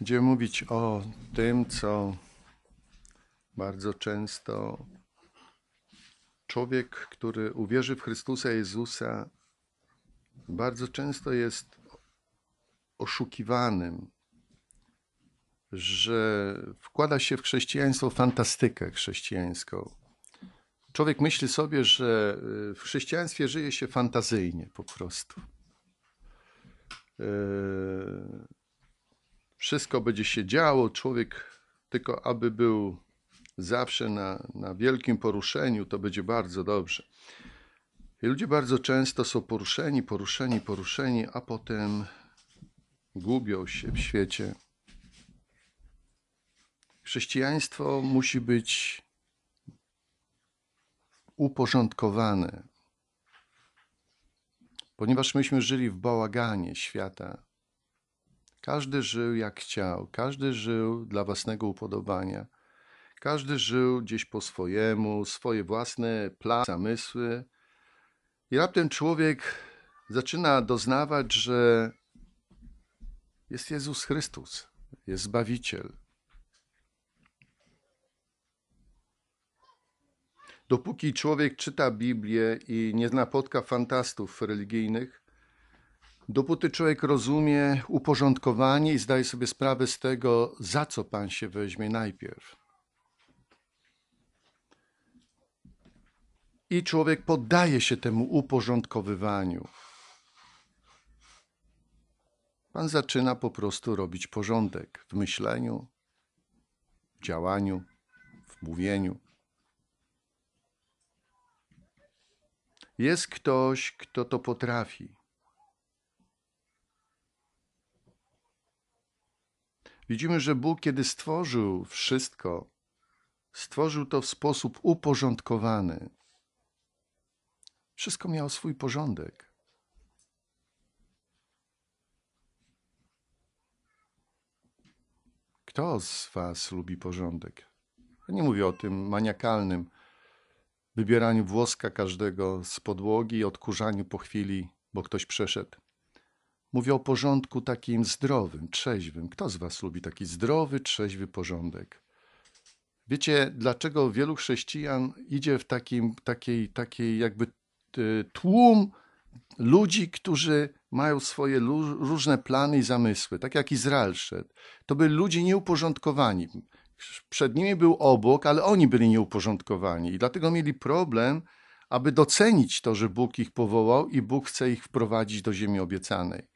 Będziemy mówić o tym, co bardzo często człowiek, który uwierzy w Chrystusa Jezusa, bardzo często jest oszukiwanym, że wkłada się w chrześcijaństwo fantastykę chrześcijańską. Człowiek myśli sobie, że y, w chrześcijaństwie żyje się fantazyjnie po prostu. Yy wszystko będzie się działo, człowiek tylko aby był zawsze na, na wielkim poruszeniu, to będzie bardzo dobrze. I ludzie bardzo często są poruszeni, poruszeni, poruszeni, a potem gubią się w świecie. Chrześcijaństwo musi być uporządkowane, ponieważ myśmy żyli w bałaganie świata. Każdy żył jak chciał, każdy żył dla własnego upodobania. Każdy żył gdzieś po swojemu, swoje własne plany, zamysły. I raptem człowiek zaczyna doznawać, że jest Jezus Chrystus, jest Zbawiciel. Dopóki człowiek czyta Biblię i nie napotka fantastów religijnych, Dopóty człowiek rozumie uporządkowanie i zdaje sobie sprawę z tego, za co Pan się weźmie najpierw. I człowiek poddaje się temu uporządkowywaniu. Pan zaczyna po prostu robić porządek w myśleniu, w działaniu, w mówieniu. Jest ktoś, kto to potrafi. Widzimy, że Bóg, kiedy stworzył wszystko, stworzył to w sposób uporządkowany. Wszystko miało swój porządek. Kto z Was lubi porządek? Nie mówię o tym maniakalnym wybieraniu włoska każdego z podłogi i odkurzaniu po chwili, bo ktoś przeszedł. Mówię o porządku takim zdrowym, trzeźwym. Kto z Was lubi taki zdrowy, trzeźwy porządek? Wiecie, dlaczego wielu chrześcijan idzie w takim, takiej, takiej jakby e, tłum ludzi, którzy mają swoje różne plany i zamysły, tak jak Izrael szedł. To byli ludzie nieuporządkowani. Przed nimi był obłok, ale oni byli nieuporządkowani i dlatego mieli problem, aby docenić to, że Bóg ich powołał i Bóg chce ich wprowadzić do ziemi obiecanej.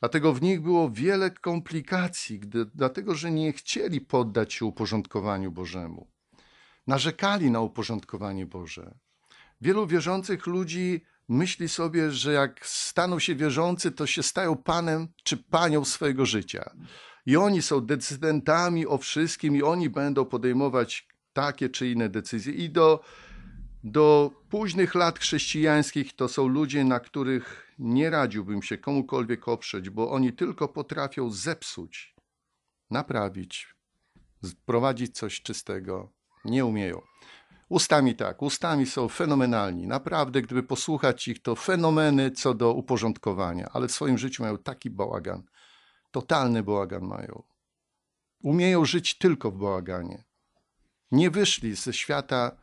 Dlatego w nich było wiele komplikacji, gdy, dlatego że nie chcieli poddać się uporządkowaniu Bożemu. Narzekali na uporządkowanie Boże. Wielu wierzących ludzi myśli sobie, że jak staną się wierzący, to się stają panem czy panią swojego życia. I oni są decydentami o wszystkim, i oni będą podejmować takie czy inne decyzje. I do, do późnych lat chrześcijańskich to są ludzie, na których nie radziłbym się komukolwiek oprzeć, bo oni tylko potrafią zepsuć, naprawić, prowadzić coś czystego. Nie umieją. Ustami tak, ustami są fenomenalni. Naprawdę, gdyby posłuchać ich, to fenomeny co do uporządkowania, ale w swoim życiu mają taki bałagan. Totalny bałagan mają. Umieją żyć tylko w bałaganie. Nie wyszli ze świata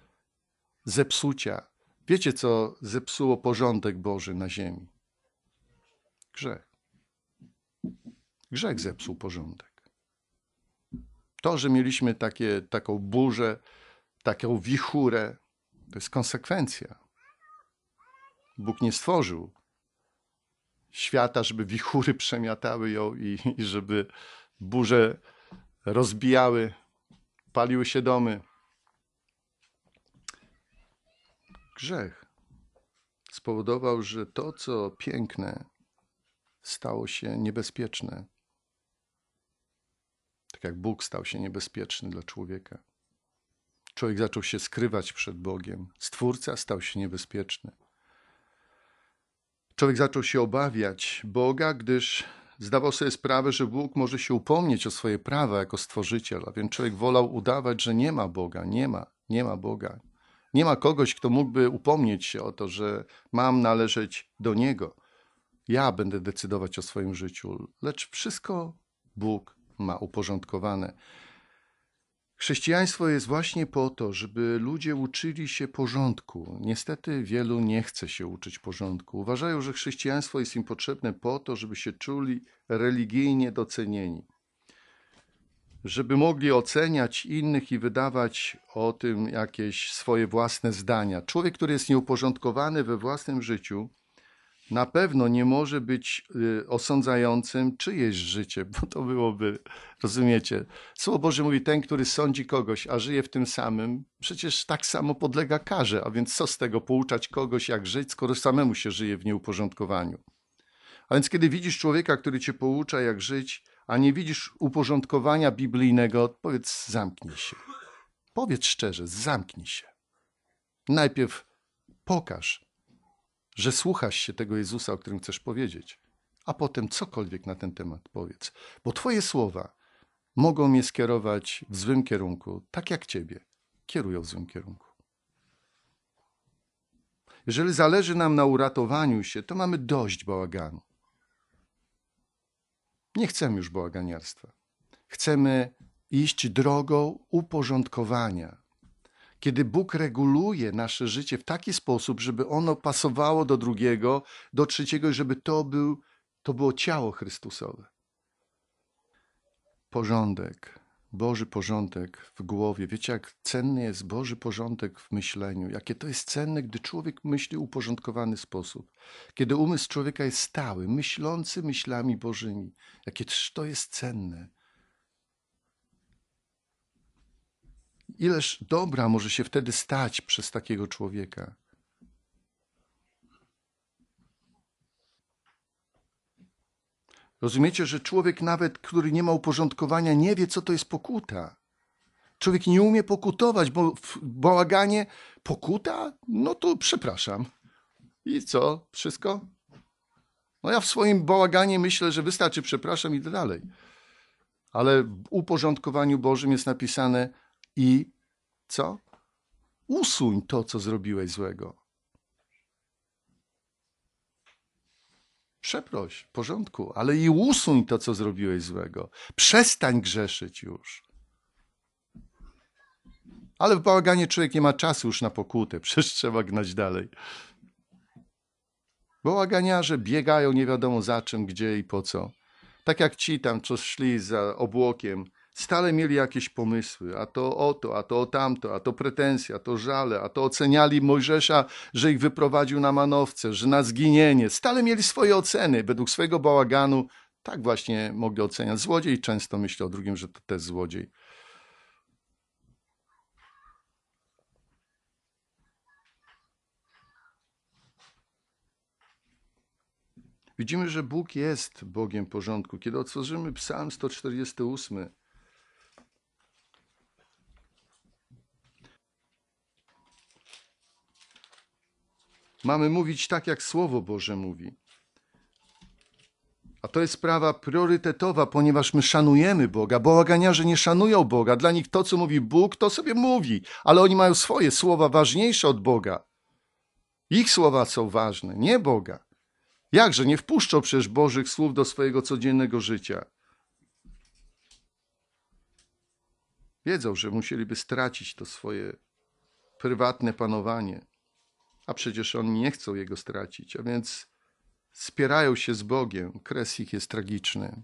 zepsucia. Wiecie, co zepsuło porządek Boży na ziemi? Grzech. Grzech zepsuł porządek. To, że mieliśmy takie, taką burzę, taką wichurę, to jest konsekwencja. Bóg nie stworzył świata, żeby wichury przemiatały ją i, i żeby burze rozbijały, paliły się domy. Grzech spowodował, że to, co piękne, stało się niebezpieczne. Tak jak Bóg stał się niebezpieczny dla człowieka. Człowiek zaczął się skrywać przed Bogiem. Stwórca stał się niebezpieczny. Człowiek zaczął się obawiać Boga, gdyż zdawał sobie sprawę, że Bóg może się upomnieć o swoje prawa jako stworzyciel, a więc człowiek wolał udawać, że nie ma Boga, nie ma, nie ma Boga. Nie ma kogoś, kto mógłby upomnieć się o to, że mam należeć do Niego ja będę decydować o swoim życiu, lecz wszystko Bóg ma uporządkowane. Chrześcijaństwo jest właśnie po to, żeby ludzie uczyli się porządku. Niestety wielu nie chce się uczyć porządku. Uważają, że chrześcijaństwo jest im potrzebne po to, żeby się czuli religijnie docenieni. Żeby mogli oceniać innych i wydawać o tym jakieś swoje własne zdania. Człowiek, który jest nieuporządkowany we własnym życiu, na pewno nie może być y, osądzającym czyjeś życie, bo to byłoby, rozumiecie? Słowo Boże mówi, ten, który sądzi kogoś, a żyje w tym samym, przecież tak samo podlega karze, a więc co z tego pouczać kogoś, jak żyć, skoro samemu się żyje w nieuporządkowaniu? A więc kiedy widzisz człowieka, który cię poucza, jak żyć, a nie widzisz uporządkowania biblijnego, powiedz, zamknij się. Powiedz szczerze, zamknij się. Najpierw pokaż, że słuchasz się tego Jezusa, o którym chcesz powiedzieć, a potem cokolwiek na ten temat powiedz, bo Twoje słowa mogą mnie skierować w złym kierunku, tak jak Ciebie kierują w złym kierunku. Jeżeli zależy nam na uratowaniu się, to mamy dość bałaganu. Nie chcemy już bałaganiarstwa. Chcemy iść drogą uporządkowania, kiedy Bóg reguluje nasze życie w taki sposób, żeby ono pasowało do drugiego, do trzeciego, żeby to, był, to było ciało Chrystusowe. Porządek, Boży porządek w głowie. Wiecie, jak cenny jest Boży porządek w myśleniu, jakie to jest cenne, gdy człowiek myśli uporządkowany sposób, kiedy umysł człowieka jest stały, myślący myślami Bożymi, Jakie to jest cenne. Ileż dobra może się wtedy stać przez takiego człowieka? Rozumiecie, że człowiek nawet, który nie ma uporządkowania, nie wie, co to jest pokuta. Człowiek nie umie pokutować, bo w bałaganie pokuta? No to przepraszam. I co? Wszystko? No ja w swoim bałaganie myślę, że wystarczy przepraszam i tak dalej. Ale w uporządkowaniu Bożym jest napisane i co? Usuń to, co zrobiłeś złego. Przeproś, w porządku, ale i usuń to, co zrobiłeś złego. Przestań grzeszyć już. Ale w bałaganie człowiek nie ma czasu już na pokutę, przecież trzeba gnać dalej. Bałaganiarze biegają nie wiadomo za czym, gdzie i po co. Tak jak ci tam, co szli za obłokiem, Stale mieli jakieś pomysły, a to o to, a to o tamto, a to pretensja, a to żale, a to oceniali Mojżesza, że ich wyprowadził na manowce, że na zginienie. Stale mieli swoje oceny według swojego bałaganu. Tak właśnie mogli oceniać. Złodziej często myśli o drugim, że to też złodziej. Widzimy, że Bóg jest Bogiem porządku. Kiedy otworzymy Psalm 148, Mamy mówić tak, jak Słowo Boże mówi. A to jest sprawa priorytetowa, ponieważ my szanujemy Boga. Bałaganiarze nie szanują Boga. Dla nich to, co mówi Bóg, to sobie mówi, ale oni mają swoje słowa ważniejsze od Boga. Ich słowa są ważne, nie Boga. Jakże nie wpuszczą przecież Bożych słów do swojego codziennego życia. Wiedzą, że musieliby stracić to swoje prywatne panowanie a przecież oni nie chcą jego stracić, a więc spierają się z Bogiem. Kres ich jest tragiczny.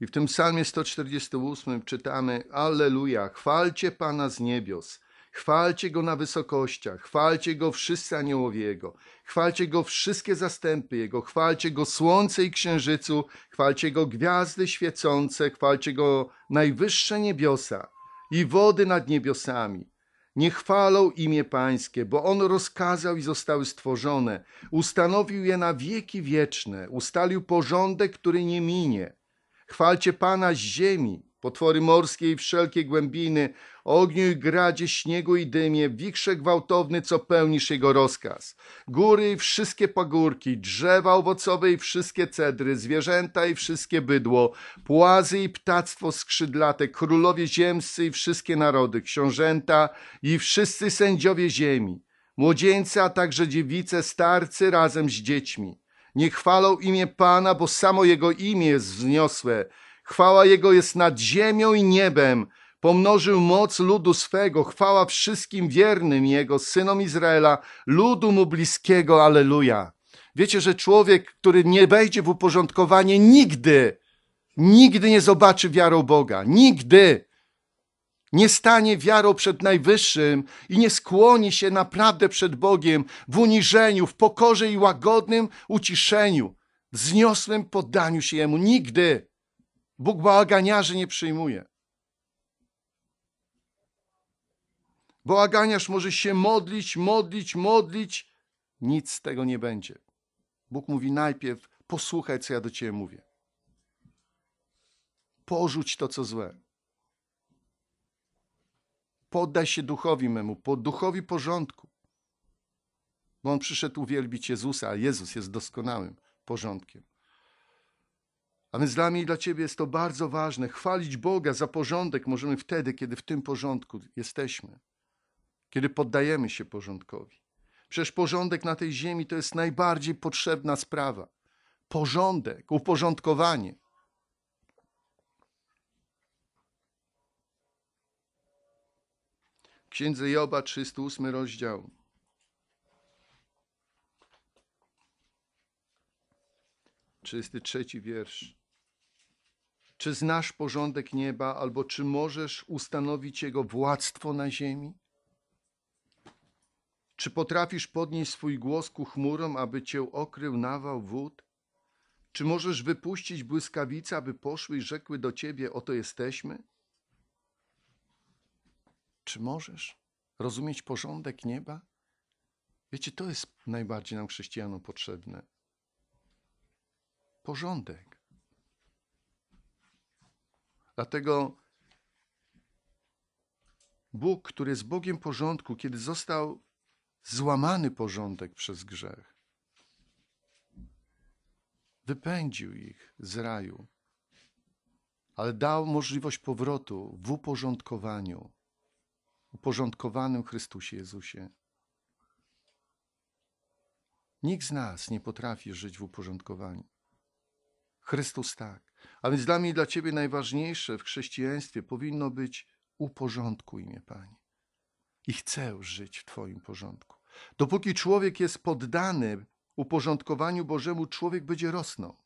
I w tym psalmie 148 czytamy: Alleluja, chwalcie Pana z niebios, chwalcie Go na wysokościach, chwalcie Go wszyscy aniołowie Jego, chwalcie Go wszystkie zastępy Jego, chwalcie Go słońce i księżycu, chwalcie Go gwiazdy świecące, chwalcie Go najwyższe niebiosa i wody nad niebiosami. Nie chwalą imię Pańskie, bo On rozkazał i zostały stworzone, ustanowił je na wieki wieczne, ustalił porządek, który nie minie. Chwalcie Pana z ziemi, potwory morskie i wszelkie głębiny, ogniu i gradzie, śniegu i dymie, wichrze gwałtowny, co pełnisz jego rozkaz. Góry i wszystkie pagórki, drzewa owocowe i wszystkie cedry, zwierzęta i wszystkie bydło, płazy i ptactwo skrzydlate, królowie ziemscy i wszystkie narody, książęta i wszyscy sędziowie ziemi, młodzieńcy, a także dziewice, starcy razem z dziećmi. Nie chwalą imię Pana, bo samo Jego imię jest wzniosłe Chwała Jego jest nad ziemią i niebem. Pomnożył moc ludu swego, chwała wszystkim wiernym Jego, synom Izraela, ludu mu bliskiego, aleluja. Wiecie, że człowiek, który nie wejdzie w uporządkowanie, nigdy, nigdy nie zobaczy wiarą Boga. Nigdy nie stanie wiarą przed Najwyższym i nie skłoni się naprawdę przed Bogiem w uniżeniu, w pokorze i łagodnym uciszeniu, w zniosłym poddaniu się Jemu. Nigdy. Bóg bałaganiarzy nie przyjmuje. Bałaganiarz może się modlić, modlić, modlić. Nic z tego nie będzie. Bóg mówi najpierw: posłuchaj, co ja do ciebie mówię. Porzuć to, co złe. Poddaj się duchowi memu, po duchowi porządku. Bo on przyszedł uwielbić Jezusa, a Jezus jest doskonałym porządkiem. A więc dla mnie i dla Ciebie jest to bardzo ważne. Chwalić Boga za porządek możemy wtedy, kiedy w tym porządku jesteśmy, kiedy poddajemy się porządkowi. Przecież porządek na tej ziemi to jest najbardziej potrzebna sprawa. Porządek, uporządkowanie. Księdze Joba, 308 rozdział. Czysty trzeci wiersz. Czy znasz porządek nieba, albo czy możesz ustanowić jego władztwo na ziemi? Czy potrafisz podnieść swój głos ku chmurom, aby cię okrył nawał wód? Czy możesz wypuścić błyskawice, aby poszły i rzekły do ciebie: Oto jesteśmy? Czy możesz rozumieć porządek nieba? Wiecie, to jest najbardziej nam chrześcijanom potrzebne. Porządek. Dlatego Bóg, który jest Bogiem porządku, kiedy został złamany porządek przez grzech, wypędził ich z raju, ale dał możliwość powrotu w uporządkowaniu, uporządkowanym Chrystusie Jezusie. Nikt z nas nie potrafi żyć w uporządkowaniu. Chrystus tak. A więc dla mnie i dla Ciebie najważniejsze w chrześcijaństwie powinno być uporządkuj mnie, Panie. I chcę żyć w Twoim porządku. Dopóki człowiek jest poddany uporządkowaniu Bożemu, człowiek będzie rosnął.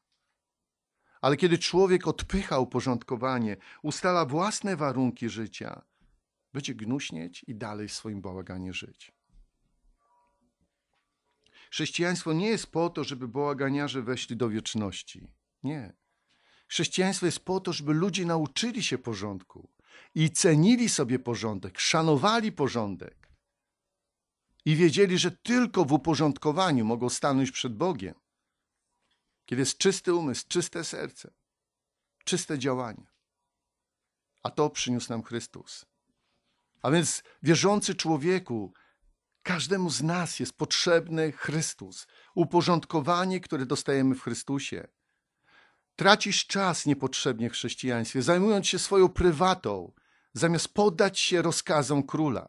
Ale kiedy człowiek odpycha uporządkowanie, ustala własne warunki życia, będzie gnuśnieć i dalej w swoim bałaganie żyć. Chrześcijaństwo nie jest po to, żeby bałaganiarze weszli do wieczności. Nie. Chrześcijaństwo jest po to, żeby ludzie nauczyli się porządku i cenili sobie porządek, szanowali porządek i wiedzieli, że tylko w uporządkowaniu mogą stanąć przed Bogiem, kiedy jest czysty umysł, czyste serce, czyste działania. A to przyniósł nam Chrystus. A więc wierzący człowieku, każdemu z nas jest potrzebny Chrystus, uporządkowanie, które dostajemy w Chrystusie. Tracisz czas niepotrzebnie w chrześcijaństwie, zajmując się swoją prywatą, zamiast poddać się rozkazom króla.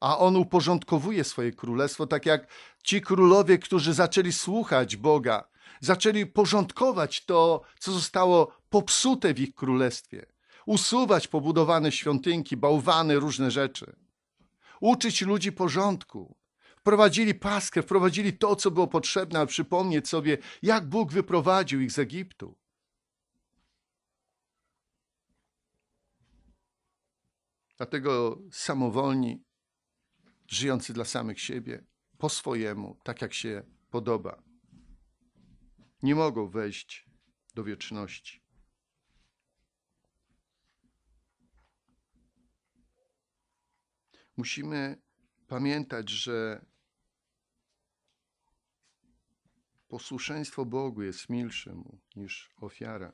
A on uporządkowuje swoje królestwo, tak jak ci królowie, którzy zaczęli słuchać Boga, zaczęli porządkować to, co zostało popsute w ich królestwie, usuwać pobudowane świątynki, bałwany, różne rzeczy, uczyć ludzi porządku, Wprowadzili paskę, wprowadzili to, co było potrzebne, aby przypomnieć sobie, jak Bóg wyprowadził ich z Egiptu. Dlatego samowolni, żyjący dla samych siebie, po swojemu, tak jak się podoba, nie mogą wejść do wieczności. Musimy pamiętać, że Posłuszeństwo Bogu jest milsze mu niż ofiara.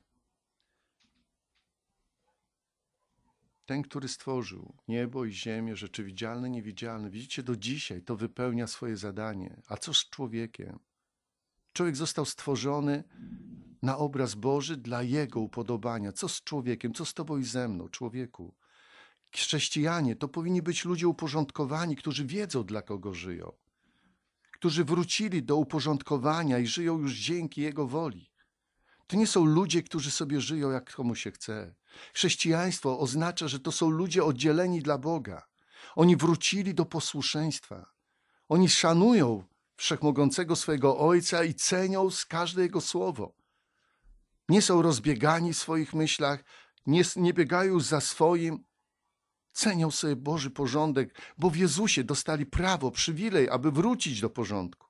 Ten, który stworzył niebo i ziemię, rzeczy widzialne, niewidzialne, widzicie, do dzisiaj to wypełnia swoje zadanie. A co z człowiekiem? Człowiek został stworzony na obraz Boży dla Jego upodobania. Co z człowiekiem? Co z Tobą i ze mną, człowieku? Chrześcijanie to powinni być ludzie uporządkowani, którzy wiedzą, dla kogo żyją którzy wrócili do uporządkowania i żyją już dzięki Jego woli. To nie są ludzie, którzy sobie żyją jak komu się chce. Chrześcijaństwo oznacza, że to są ludzie oddzieleni dla Boga. Oni wrócili do posłuszeństwa. Oni szanują wszechmogącego swojego Ojca i cenią z każde Jego słowo. Nie są rozbiegani w swoich myślach, nie, nie biegają za swoim, Cenią sobie Boży porządek, bo w Jezusie dostali prawo, przywilej, aby wrócić do porządku.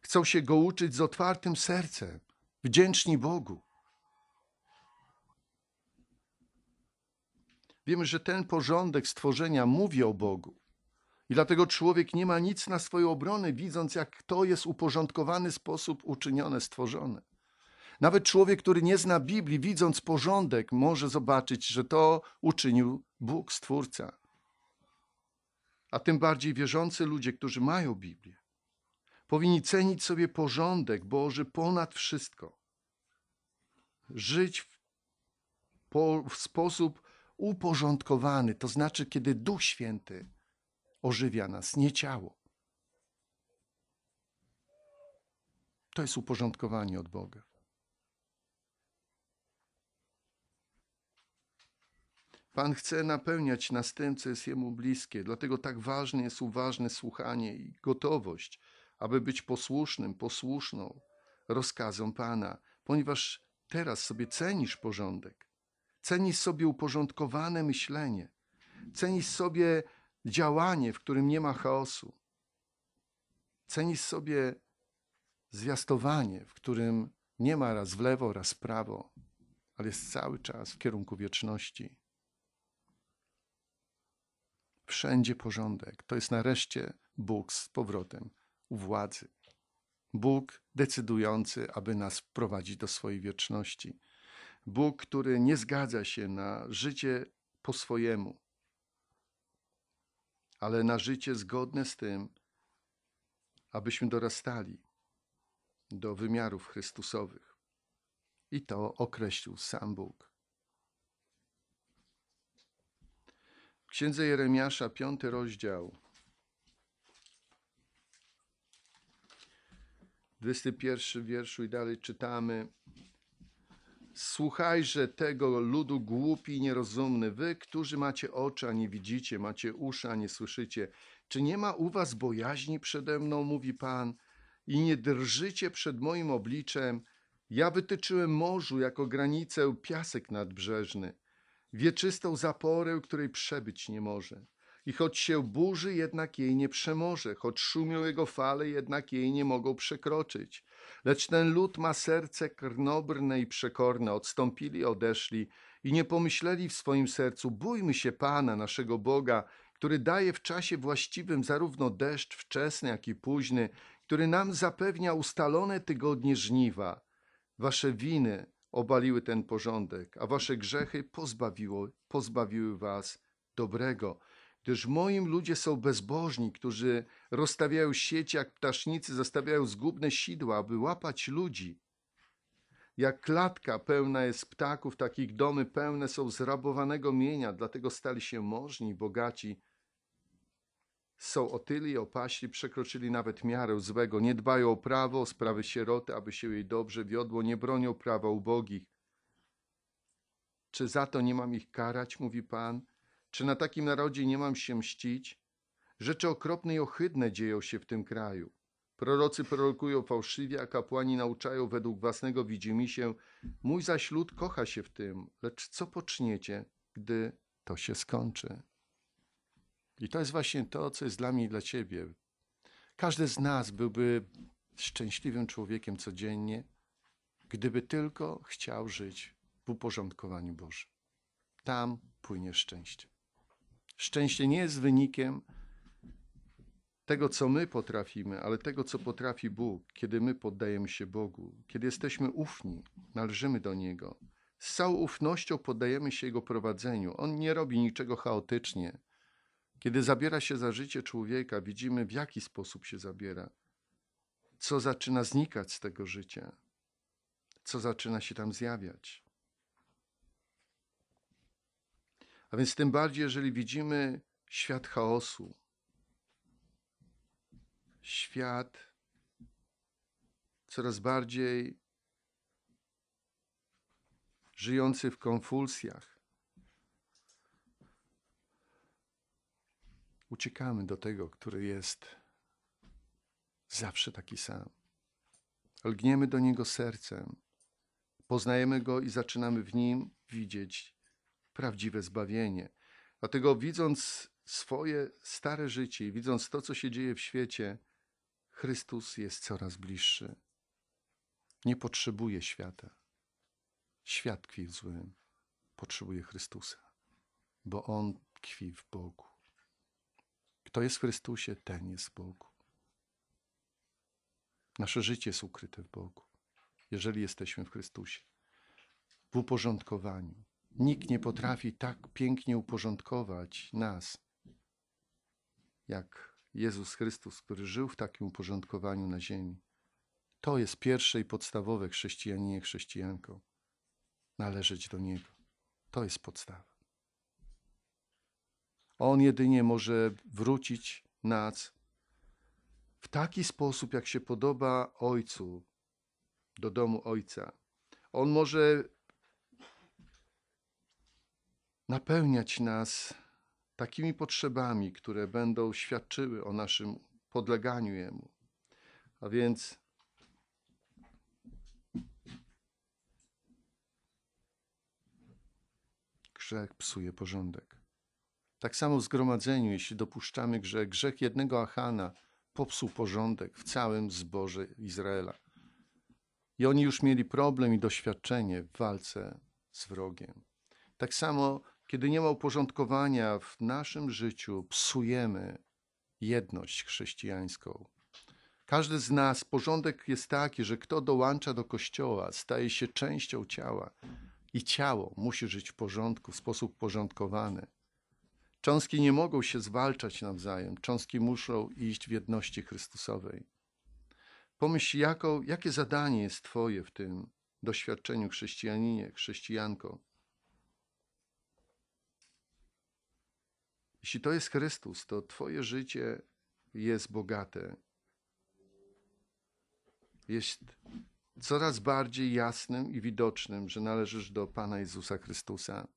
Chcą się go uczyć z otwartym sercem, wdzięczni Bogu. Wiemy, że ten porządek stworzenia mówi o Bogu. I dlatego człowiek nie ma nic na swoją obronę, widząc, jak to jest uporządkowany sposób uczynione, stworzone. Nawet człowiek, który nie zna Biblii, widząc porządek, może zobaczyć, że to uczynił Bóg, Stwórca. A tym bardziej wierzący ludzie, którzy mają Biblię, powinni cenić sobie porządek Boży ponad wszystko. Żyć w, po, w sposób uporządkowany, to znaczy, kiedy Duch Święty ożywia nas, nie ciało. To jest uporządkowanie od Boga. Pan chce napełniać nas tym, co jest Jemu bliskie, dlatego tak ważne jest uważne słuchanie i gotowość, aby być posłusznym, posłuszną rozkazom Pana, ponieważ teraz sobie cenisz porządek, cenisz sobie uporządkowane myślenie, cenisz sobie działanie, w którym nie ma chaosu, cenisz sobie zwiastowanie, w którym nie ma raz w lewo, raz w prawo, ale jest cały czas w kierunku wieczności wszędzie porządek. To jest nareszcie Bóg z powrotem u władzy. Bóg decydujący, aby nas prowadzić do swojej wieczności. Bóg, który nie zgadza się na życie po swojemu, ale na życie zgodne z tym, abyśmy dorastali do wymiarów Chrystusowych. I to określił sam Bóg. Księdze Jeremiasza, piąty rozdział, 21 wierszu i dalej czytamy. Słuchajże tego ludu głupi i nierozumny, wy, którzy macie oczy, a nie widzicie, macie uszy, a nie słyszycie. Czy nie ma u was bojaźni przede mną, mówi Pan, i nie drżycie przed moim obliczem? Ja wytyczyłem morzu jako granicę piasek nadbrzeżny wieczystą zaporę, której przebyć nie może. I choć się burzy, jednak jej nie przemoże, choć szumią jego fale, jednak jej nie mogą przekroczyć. Lecz ten lud ma serce krnobrne i przekorne, odstąpili, odeszli i nie pomyśleli w swoim sercu, bójmy się Pana, naszego Boga, który daje w czasie właściwym zarówno deszcz wczesny, jak i późny, który nam zapewnia ustalone tygodnie żniwa. Wasze winy, obaliły ten porządek, a wasze grzechy pozbawiło, pozbawiły was dobrego. Gdyż moim ludzie są bezbożni, którzy rozstawiają sieci jak ptasznicy, zastawiają zgubne sidła, aby łapać ludzi. Jak klatka pełna jest ptaków, takich domy pełne są zrabowanego mienia, dlatego stali się możni, bogaci są otyli, opaśli, przekroczyli nawet miarę złego, nie dbają o prawo, o sprawy sieroty, aby się jej dobrze wiodło, nie bronią prawa ubogich. Czy za to nie mam ich karać, mówi Pan? Czy na takim narodzie nie mam się mścić? Rzeczy okropne i ohydne dzieją się w tym kraju. Prorocy prorokują fałszywie, a kapłani nauczają według własnego widzimisię. Mój zaś lud kocha się w tym, lecz co poczniecie, gdy to się skończy? I to jest właśnie to, co jest dla mnie i dla ciebie. Każdy z nas byłby szczęśliwym człowiekiem codziennie, gdyby tylko chciał żyć w uporządkowaniu Bożym. Tam płynie szczęście. Szczęście nie jest wynikiem tego, co my potrafimy, ale tego, co potrafi Bóg, kiedy my poddajemy się Bogu, kiedy jesteśmy ufni, należymy do Niego. Z całą ufnością poddajemy się Jego prowadzeniu. On nie robi niczego chaotycznie. Kiedy zabiera się za życie człowieka, widzimy w jaki sposób się zabiera, co zaczyna znikać z tego życia, co zaczyna się tam zjawiać. A więc tym bardziej, jeżeli widzimy świat chaosu, świat coraz bardziej żyjący w konfulsjach, uciekamy do tego, który jest zawsze taki sam. Lgniemy do niego sercem, poznajemy go i zaczynamy w nim widzieć prawdziwe zbawienie. Dlatego, widząc swoje stare życie i widząc to, co się dzieje w świecie, Chrystus jest coraz bliższy. Nie potrzebuje świata. Świat tkwi w złym. Potrzebuje Chrystusa, bo on tkwi w Bogu. Kto jest w Chrystusie, ten jest w Bogu. Nasze życie jest ukryte w Bogu, jeżeli jesteśmy w Chrystusie. W uporządkowaniu. Nikt nie potrafi tak pięknie uporządkować nas, jak Jezus Chrystus, który żył w takim uporządkowaniu na ziemi. To jest pierwsze i podstawowe chrześcijaninie chrześcijanką. Należeć do Niego. To jest podstawa. On jedynie może wrócić nas w taki sposób, jak się podoba Ojcu, do domu Ojca. On może napełniać nas takimi potrzebami, które będą świadczyły o naszym podleganiu Jemu. A więc grzech psuje porządek. Tak samo w zgromadzeniu, jeśli dopuszczamy grzech, grzech jednego Achana popsuł porządek w całym zborze Izraela. I oni już mieli problem i doświadczenie w walce z wrogiem. Tak samo, kiedy nie ma uporządkowania w naszym życiu, psujemy jedność chrześcijańską. Każdy z nas, porządek jest taki, że kto dołącza do kościoła, staje się częścią ciała i ciało musi żyć w porządku, w sposób porządkowany. Cząstki nie mogą się zwalczać nawzajem, cząstki muszą iść w jedności Chrystusowej. Pomyśl, jaką, jakie zadanie jest Twoje w tym doświadczeniu chrześcijaninie, chrześcijanko. Jeśli to jest Chrystus, to Twoje życie jest bogate. Jest coraz bardziej jasnym i widocznym, że należysz do Pana Jezusa Chrystusa.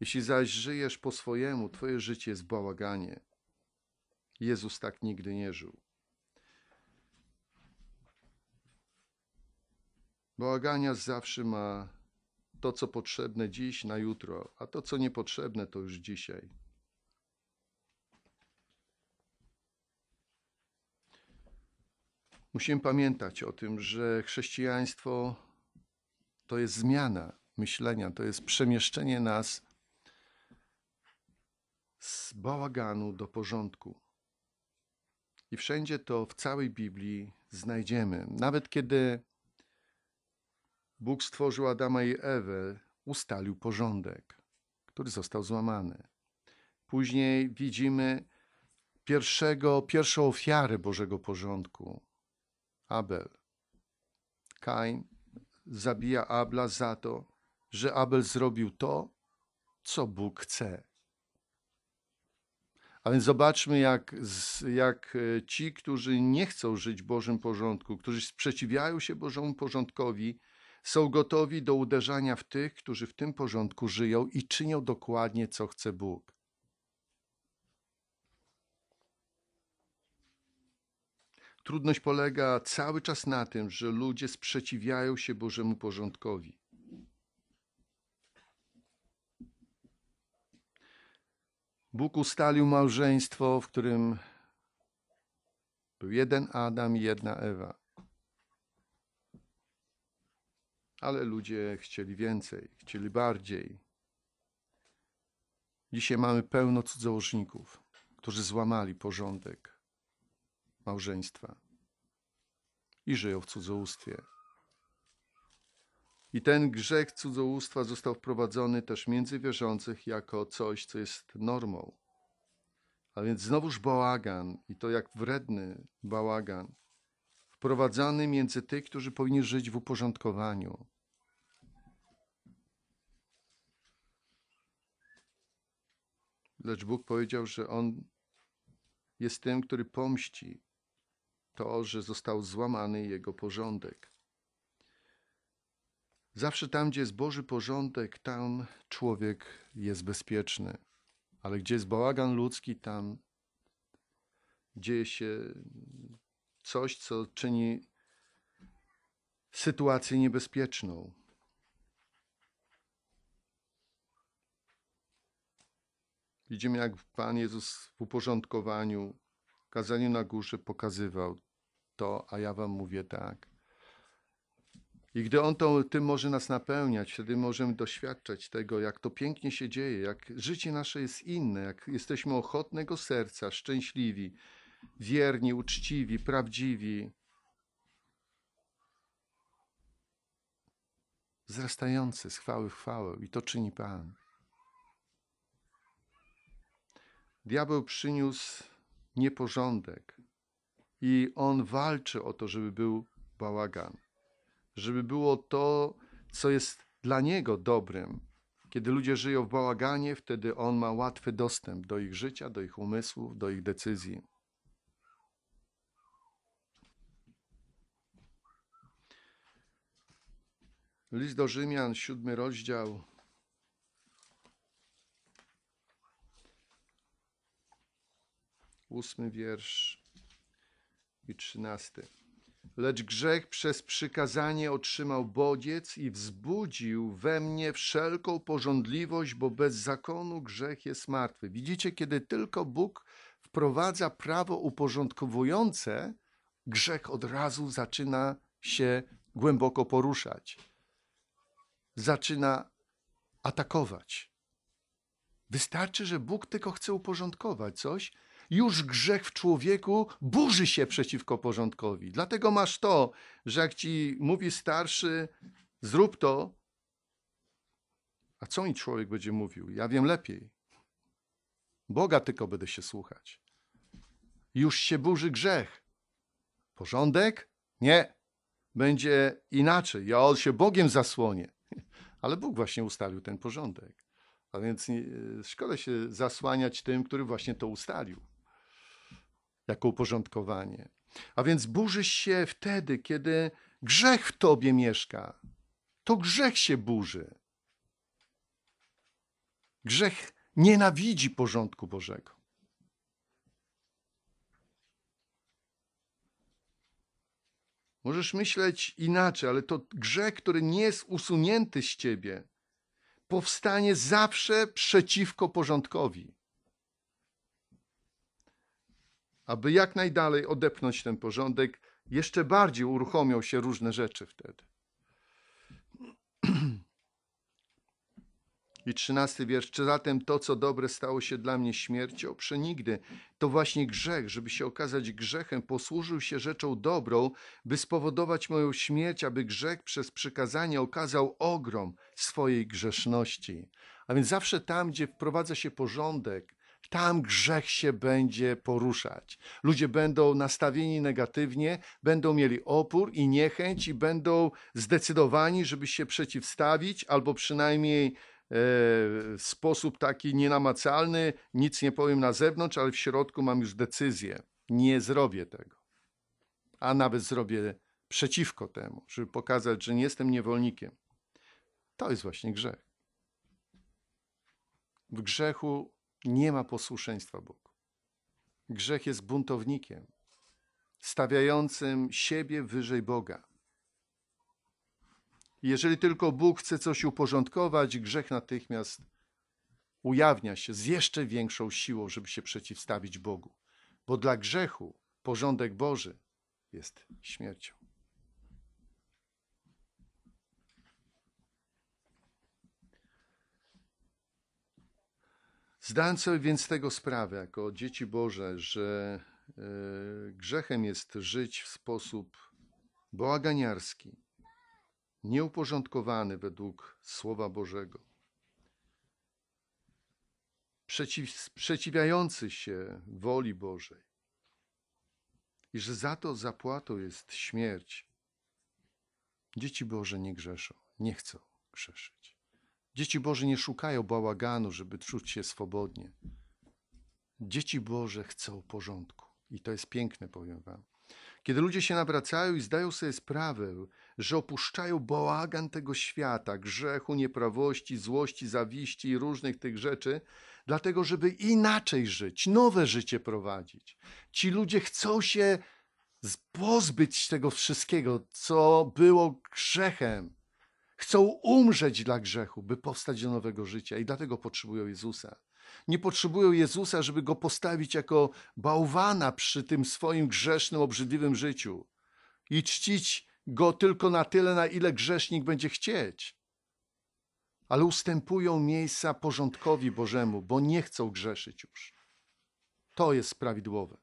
Jeśli zaś żyjesz po swojemu, twoje życie jest bałaganie. Jezus tak nigdy nie żył. Bałagania zawsze ma to, co potrzebne dziś, na jutro, a to, co niepotrzebne, to już dzisiaj. Musimy pamiętać o tym, że chrześcijaństwo to jest zmiana myślenia, to jest przemieszczenie nas z bałaganu do porządku. I wszędzie to w całej Biblii znajdziemy. Nawet kiedy Bóg stworzył Adama i Ewę, ustalił porządek, który został złamany. Później widzimy pierwszego, pierwszą ofiarę Bożego porządku Abel. Kain zabija Abla za to, że Abel zrobił to, co Bóg chce. A więc zobaczmy, jak, jak e, ci, którzy nie chcą żyć w Bożym porządku, którzy sprzeciwiają się Bożemu porządkowi, są gotowi do uderzania w tych, którzy w tym porządku żyją i czynią dokładnie, co chce Bóg. Trudność polega cały czas na tym, że ludzie sprzeciwiają się Bożemu porządkowi. Bóg ustalił małżeństwo, w którym był jeden Adam i jedna Ewa. Ale ludzie chcieli więcej, chcieli bardziej. Dzisiaj mamy pełno cudzołożników, którzy złamali porządek małżeństwa i żyją w cudzołóstwie. I ten grzech cudzołóstwa został wprowadzony też między wierzących jako coś, co jest normą. A więc znowuż bałagan, i to jak wredny bałagan, wprowadzany między tych, którzy powinni żyć w uporządkowaniu. Lecz Bóg powiedział, że On jest tym, który pomści to, że został złamany jego porządek. Zawsze tam, gdzie jest Boży porządek, tam człowiek jest bezpieczny. Ale gdzie jest bałagan ludzki, tam dzieje się coś, co czyni sytuację niebezpieczną. Widzimy, jak Pan Jezus w uporządkowaniu, kazaniu na górze pokazywał to, a ja Wam mówię tak. I gdy On to, tym może nas napełniać, wtedy możemy doświadczać tego, jak to pięknie się dzieje, jak życie nasze jest inne, jak jesteśmy ochotnego serca, szczęśliwi, wierni, uczciwi, prawdziwi. Wzrastający z chwały w chwałę i to czyni Pan. Diabeł przyniósł nieporządek i on walczy o to, żeby był bałagan żeby było to, co jest dla niego dobrym. Kiedy ludzie żyją w bałaganie, wtedy on ma łatwy dostęp do ich życia, do ich umysłów, do ich decyzji. List do Rzymian, siódmy rozdział. Ósmy wiersz i trzynasty. Lecz grzech przez przykazanie otrzymał bodziec i wzbudził we mnie wszelką pożądliwość, bo bez zakonu grzech jest martwy. Widzicie, kiedy tylko Bóg wprowadza prawo uporządkowujące, grzech od razu zaczyna się głęboko poruszać. Zaczyna atakować. Wystarczy, że Bóg tylko chce uporządkować coś już grzech w człowieku burzy się przeciwko porządkowi. Dlatego masz to, że jak ci mówi starszy, zrób to, a co mi człowiek będzie mówił? Ja wiem lepiej. Boga tylko będę się słuchać. Już się burzy grzech. Porządek? Nie. Będzie inaczej. Ja się Bogiem zasłonię. Ale Bóg właśnie ustalił ten porządek. A więc szkoda się zasłaniać tym, który właśnie to ustalił jako uporządkowanie. A więc burzysz się wtedy, kiedy grzech w tobie mieszka. To grzech się burzy. Grzech nienawidzi porządku Bożego. Możesz myśleć inaczej, ale to grzech, który nie jest usunięty z ciebie, powstanie zawsze przeciwko porządkowi aby jak najdalej odepchnąć ten porządek, jeszcze bardziej uruchomią się różne rzeczy wtedy. I trzynasty wiersz. Czy zatem to, co dobre stało się dla mnie śmiercią? Przenigdy. To właśnie grzech, żeby się okazać grzechem, posłużył się rzeczą dobrą, by spowodować moją śmierć, aby grzech przez przykazanie okazał ogrom swojej grzeszności. A więc zawsze tam, gdzie wprowadza się porządek, tam grzech się będzie poruszać. Ludzie będą nastawieni negatywnie, będą mieli opór i niechęć i będą zdecydowani, żeby się przeciwstawić albo przynajmniej e, w sposób taki nienamacalny, nic nie powiem na zewnątrz, ale w środku mam już decyzję. Nie zrobię tego. A nawet zrobię przeciwko temu, żeby pokazać, że nie jestem niewolnikiem. To jest właśnie grzech. W grzechu nie ma posłuszeństwa Bogu. Grzech jest buntownikiem, stawiającym siebie wyżej Boga. Jeżeli tylko Bóg chce coś uporządkować, grzech natychmiast ujawnia się z jeszcze większą siłą, żeby się przeciwstawić Bogu. Bo dla grzechu porządek Boży jest śmiercią. Zdając sobie więc tego sprawę, jako dzieci Boże, że e, grzechem jest żyć w sposób bałaganiarski, nieuporządkowany według Słowa Bożego, przeciw, sprzeciwiający się woli Bożej i że za to zapłatą jest śmierć. Dzieci Boże nie grzeszą, nie chcą grzeszyć. Dzieci Boże nie szukają bałaganu, żeby czuć się swobodnie. Dzieci Boże chcą porządku. I to jest piękne, powiem Wam. Kiedy ludzie się nawracają i zdają sobie sprawę, że opuszczają bałagan tego świata, grzechu, nieprawości, złości, zawiści i różnych tych rzeczy, dlatego żeby inaczej żyć, nowe życie prowadzić. Ci ludzie chcą się pozbyć tego wszystkiego, co było grzechem. Chcą umrzeć dla grzechu, by powstać do nowego życia i dlatego potrzebują Jezusa. Nie potrzebują Jezusa, żeby go postawić jako bałwana przy tym swoim grzesznym, obrzydliwym życiu i czcić go tylko na tyle, na ile grzesznik będzie chcieć. Ale ustępują miejsca porządkowi Bożemu, bo nie chcą grzeszyć już. To jest prawidłowe.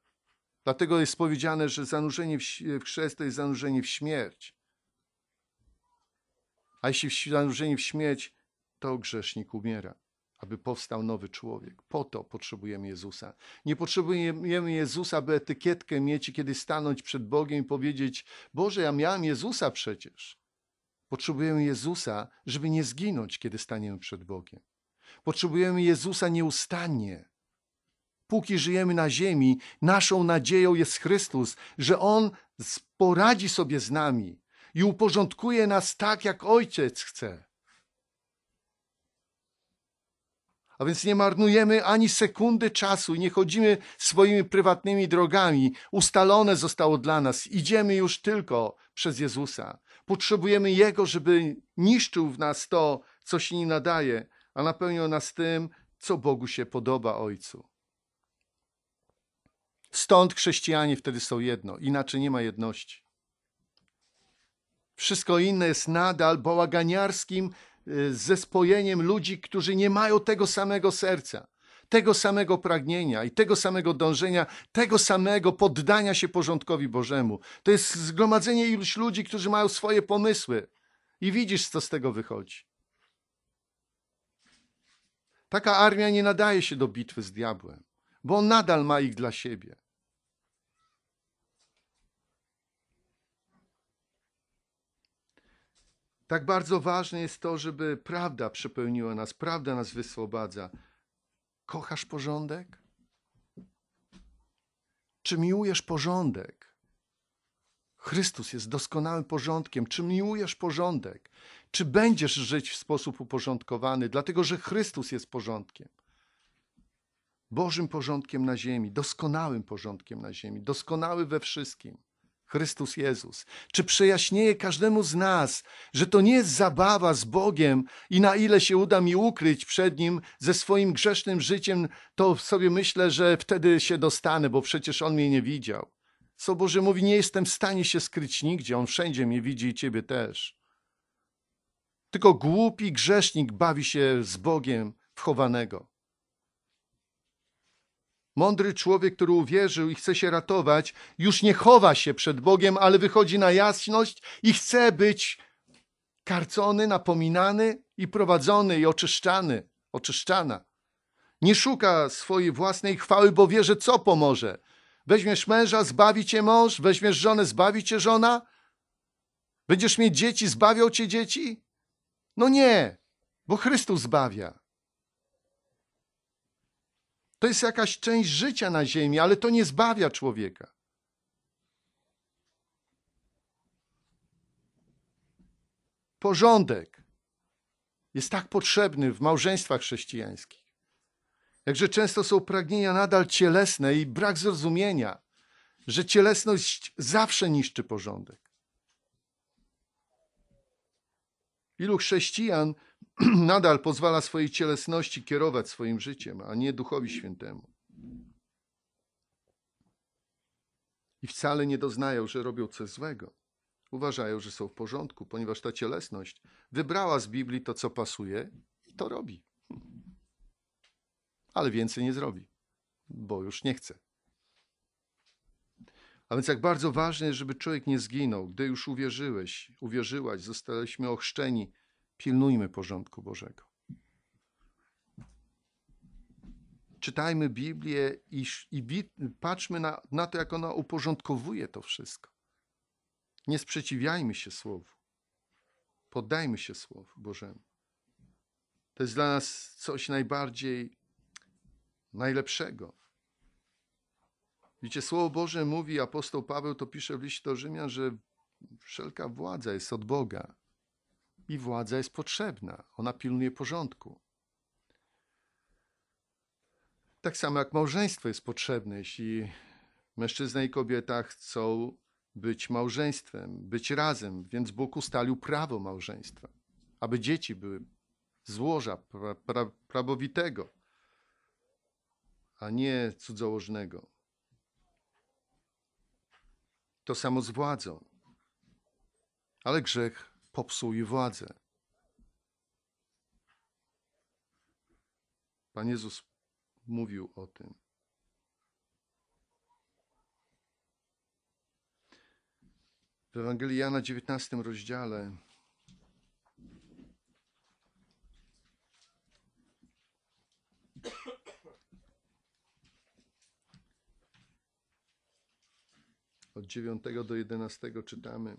Dlatego jest powiedziane, że zanurzenie w, w chrzest to jest zanurzenie w śmierć. A jeśli zanurzeni w śmierć, to grzesznik umiera, aby powstał nowy człowiek. Po to potrzebujemy Jezusa. Nie potrzebujemy Jezusa, by etykietkę mieć, kiedy stanąć przed Bogiem i powiedzieć: Boże, ja miałem Jezusa przecież. Potrzebujemy Jezusa, żeby nie zginąć, kiedy staniemy przed Bogiem. Potrzebujemy Jezusa nieustannie. Póki żyjemy na ziemi, naszą nadzieją jest Chrystus, że On poradzi sobie z nami, i uporządkuje nas tak, jak Ojciec chce. A więc nie marnujemy ani sekundy czasu i nie chodzimy swoimi prywatnymi drogami. Ustalone zostało dla nas. Idziemy już tylko przez Jezusa. Potrzebujemy Jego, żeby niszczył w nas to, co się nie nadaje, a napełnił nas tym, co Bogu się podoba, Ojcu. Stąd chrześcijanie wtedy są jedno, inaczej nie ma jedności. Wszystko inne jest nadal bałaganiarskim y, zespojeniem ludzi, którzy nie mają tego samego serca, tego samego pragnienia i tego samego dążenia, tego samego poddania się porządkowi Bożemu. To jest zgromadzenie iluś ludzi, którzy mają swoje pomysły. I widzisz, co z tego wychodzi. Taka armia nie nadaje się do bitwy z diabłem, bo on nadal ma ich dla siebie. Tak bardzo ważne jest to, żeby prawda przepełniła nas, prawda nas wyswobadza. Kochasz porządek? Czy miłujesz porządek? Chrystus jest doskonałym porządkiem. Czy miłujesz porządek? Czy będziesz żyć w sposób uporządkowany, dlatego że Chrystus jest porządkiem? Bożym porządkiem na ziemi, doskonałym porządkiem na ziemi, doskonały we wszystkim. Chrystus Jezus. Czy przejaśnieje każdemu z nas, że to nie jest zabawa z Bogiem i na ile się uda mi ukryć przed Nim ze swoim grzesznym życiem, to sobie myślę, że wtedy się dostanę, bo przecież On mnie nie widział. Co Boże mówi, nie jestem w stanie się skryć nigdzie, On wszędzie mnie widzi i Ciebie też. Tylko głupi grzesznik bawi się z Bogiem wchowanego. Mądry człowiek, który uwierzył i chce się ratować, już nie chowa się przed Bogiem, ale wychodzi na jasność i chce być karcony, napominany i prowadzony i oczyszczany, oczyszczana. Nie szuka swojej własnej chwały, bo wie, że co pomoże. Weźmiesz męża, zbawi cię mąż, weźmiesz żonę, zbawi cię żona. Będziesz mieć dzieci, zbawią cię dzieci? No nie, bo Chrystus zbawia. To jest jakaś część życia na ziemi, ale to nie zbawia człowieka. Porządek jest tak potrzebny w małżeństwach chrześcijańskich. Jakże często są pragnienia nadal cielesne i brak zrozumienia, że cielesność zawsze niszczy porządek. Ilu chrześcijan nadal pozwala swojej cielesności kierować swoim życiem, a nie Duchowi Świętemu. I wcale nie doznają, że robią coś złego. Uważają, że są w porządku, ponieważ ta cielesność wybrała z Biblii to, co pasuje i to robi. Ale więcej nie zrobi, bo już nie chce. A więc jak bardzo ważne jest, żeby człowiek nie zginął. Gdy już uwierzyłeś, uwierzyłaś, zostaliśmy ochrzczeni Pilnujmy porządku Bożego. Czytajmy Biblię i, i patrzmy na, na to, jak ona uporządkowuje to wszystko. Nie sprzeciwiajmy się Słowu. Poddajmy się Słowu Bożemu. To jest dla nas coś najbardziej najlepszego. Widzicie, Słowo Boże mówi, apostoł Paweł to pisze w liście do Rzymian, że wszelka władza jest od Boga i władza jest potrzebna. Ona pilnuje porządku. Tak samo jak małżeństwo jest potrzebne, jeśli mężczyzna i kobieta chcą być małżeństwem, być razem, więc Bóg ustalił prawo małżeństwa, aby dzieci były złoża pra, pra, prawowitego, a nie cudzołożnego. To samo z władzą. Ale grzech popsuł i władzę. Pan Jezus mówił o tym. W Ewangelii Jana 19 rozdziale od 9 do 11 czytamy.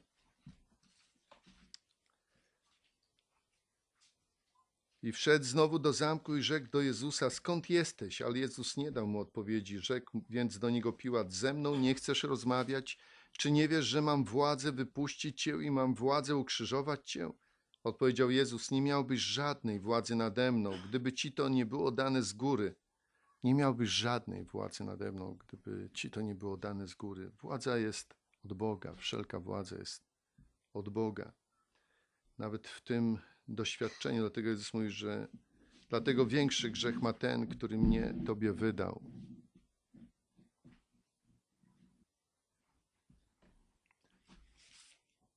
I wszedł znowu do zamku i rzekł do Jezusa, skąd jesteś? Ale Jezus nie dał mu odpowiedzi. Rzekł więc do niego Piłat, ze mną nie chcesz rozmawiać? Czy nie wiesz, że mam władzę wypuścić cię i mam władzę ukrzyżować cię? Odpowiedział Jezus, nie miałbyś żadnej władzy nade mną, gdyby ci to nie było dane z góry. Nie miałbyś żadnej władzy nade mną, gdyby ci to nie było dane z góry. Władza jest od Boga, wszelka władza jest od Boga. Nawet w tym doświadczenie. Dlatego Jezus mówi, że dlatego większy grzech ma ten, który mnie Tobie wydał.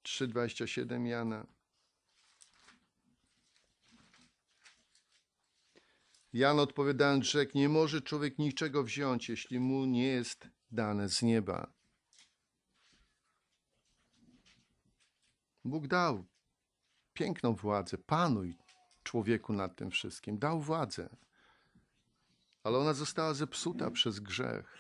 Trzy dwadzieścia siedem Jana. Jan odpowiadając rzekł, nie może człowiek niczego wziąć, jeśli mu nie jest dane z nieba. Bóg dał, piękną władzę. Panuj człowieku nad tym wszystkim. Dał władzę. Ale ona została zepsuta przez grzech.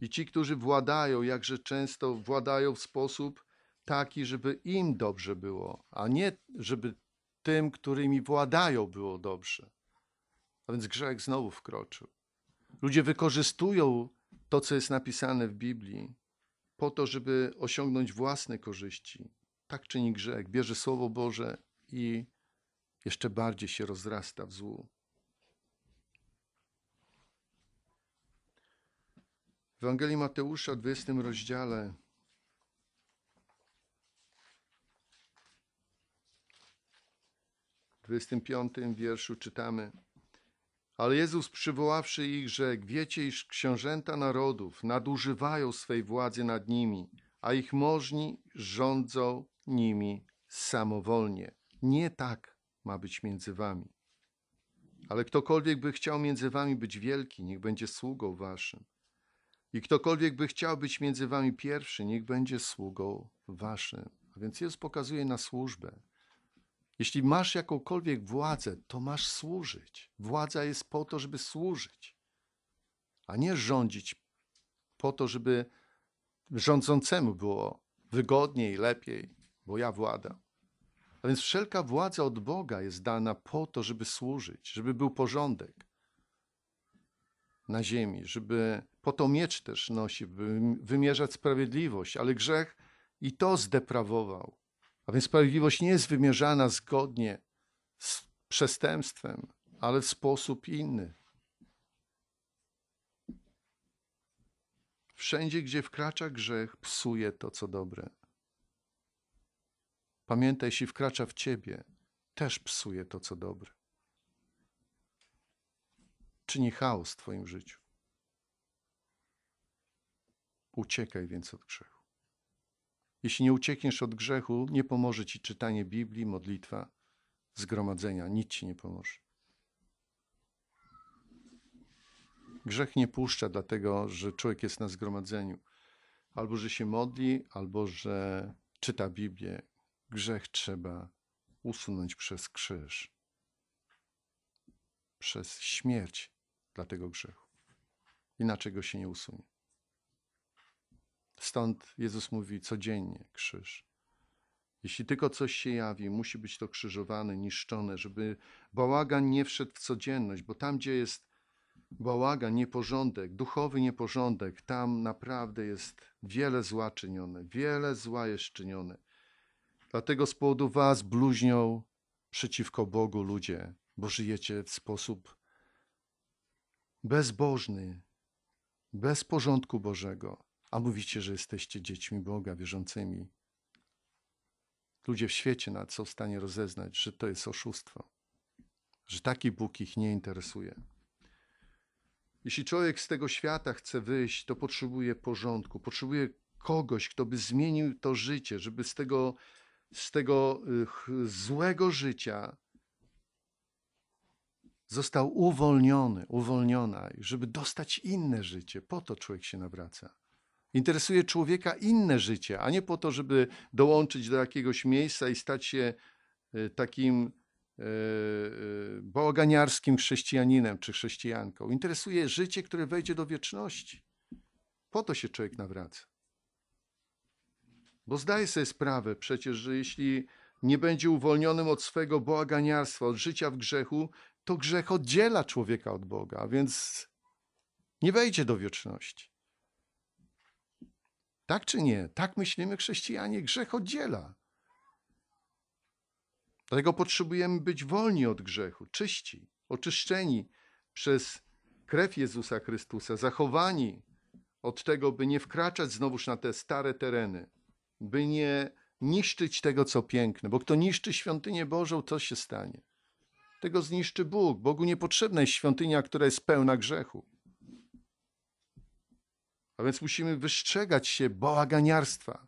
I ci, którzy władają, jakże często władają w sposób taki, żeby im dobrze było, a nie żeby tym, którymi władają, było dobrze. A więc grzech znowu wkroczył. Ludzie wykorzystują to, co jest napisane w Biblii, po to, żeby osiągnąć własne korzyści, tak czyni grzech, bierze Słowo Boże i jeszcze bardziej się rozrasta w złu. W Ewangelii Mateusza, 20 rozdziale, w 25 wierszu czytamy: Ale Jezus przywoławszy ich, rzekł: Wiecie, iż książęta narodów nadużywają swej władzy nad nimi, a ich możni rządzą nimi samowolnie. Nie tak ma być między wami. Ale ktokolwiek by chciał między wami być wielki, niech będzie sługą waszym. I ktokolwiek by chciał być między wami pierwszy, niech będzie sługą waszym. A więc Jezus pokazuje na służbę. Jeśli masz jakąkolwiek władzę, to masz służyć. Władza jest po to, żeby służyć, a nie rządzić po to, żeby rządzącemu było wygodniej, lepiej bo ja władam. A więc wszelka władza od Boga jest dana po to, żeby służyć, żeby był porządek na ziemi, żeby po to miecz też nosi, by wymierzać sprawiedliwość, ale grzech i to zdeprawował. A więc sprawiedliwość nie jest wymierzana zgodnie z przestępstwem, ale w sposób inny. Wszędzie, gdzie wkracza grzech, psuje to, co dobre. Pamiętaj, jeśli wkracza w ciebie, też psuje to, co dobre. Czyni chaos w twoim życiu. Uciekaj więc od grzechu. Jeśli nie uciekniesz od grzechu, nie pomoże ci czytanie Biblii, modlitwa, zgromadzenia. Nic ci nie pomoże. Grzech nie puszcza, dlatego że człowiek jest na zgromadzeniu. Albo że się modli, albo że czyta Biblię, Grzech trzeba usunąć przez krzyż, przez śmierć dla tego grzechu. Inaczej go się nie usunie. Stąd Jezus mówi codziennie krzyż. Jeśli tylko coś się jawi, musi być to krzyżowane, niszczone, żeby bałagan nie wszedł w codzienność, bo tam, gdzie jest bałagan, nieporządek, duchowy nieporządek, tam naprawdę jest wiele zła czynione, wiele zła jest czynione. Dlatego z powodu was bluźnią przeciwko Bogu ludzie, bo żyjecie w sposób bezbożny, bez porządku Bożego, a mówicie, że jesteście dziećmi Boga, wierzącymi. Ludzie w świecie nawet są w stanie rozeznać, że to jest oszustwo, że taki Bóg ich nie interesuje. Jeśli człowiek z tego świata chce wyjść, to potrzebuje porządku, potrzebuje kogoś, kto by zmienił to życie, żeby z tego z tego y, złego życia został uwolniony, uwolniona, żeby dostać inne życie. Po to człowiek się nawraca. Interesuje człowieka inne życie, a nie po to, żeby dołączyć do jakiegoś miejsca i stać się y, takim y, bałaganiarskim chrześcijaninem czy chrześcijanką. Interesuje życie, które wejdzie do wieczności. Po to się człowiek nawraca. Bo zdaję sobie sprawę przecież, że jeśli nie będzie uwolnionym od swego bałaganiarstwa, od życia w grzechu, to grzech oddziela człowieka od Boga, więc nie wejdzie do wieczności. Tak czy nie? Tak myślimy chrześcijanie, grzech oddziela. Dlatego potrzebujemy być wolni od grzechu, czyści, oczyszczeni przez krew Jezusa Chrystusa, zachowani od tego, by nie wkraczać znowuż na te stare tereny by nie niszczyć tego, co piękne, bo kto niszczy świątynię Bożą, to się stanie. Tego zniszczy Bóg. Bogu niepotrzebna jest świątynia, która jest pełna grzechu. A więc musimy wystrzegać się bałaganiarstwa.